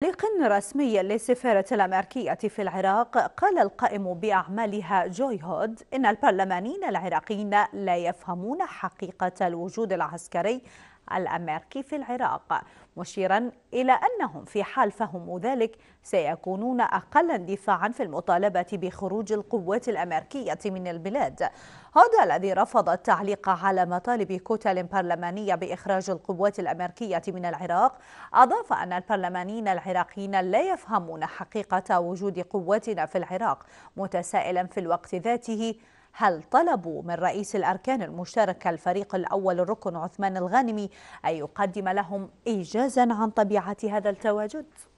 تعليق رسمي للسفارة الأمريكية في العراق قال القائم بأعمالها جوي هود إن البرلمانيين العراقيين لا يفهمون حقيقة الوجود العسكري الأمريكي في العراق مشيرا إلى أنهم في حال فهموا ذلك سيكونون أقل اندفاعا في المطالبة بخروج القوات الأمريكية من البلاد هذا الذي رفض التعليق على مطالب كتل برلمانية بإخراج القوات الأمريكية من العراق أضاف أن البرلمانيين العراقيين لا يفهمون حقيقة وجود قواتنا في العراق متسائلا في الوقت ذاته هل طلبوا من رئيس الأركان المشتركة الفريق الأول الركن عثمان الغانمي أن يقدم لهم إيجازا عن طبيعة هذا التواجد؟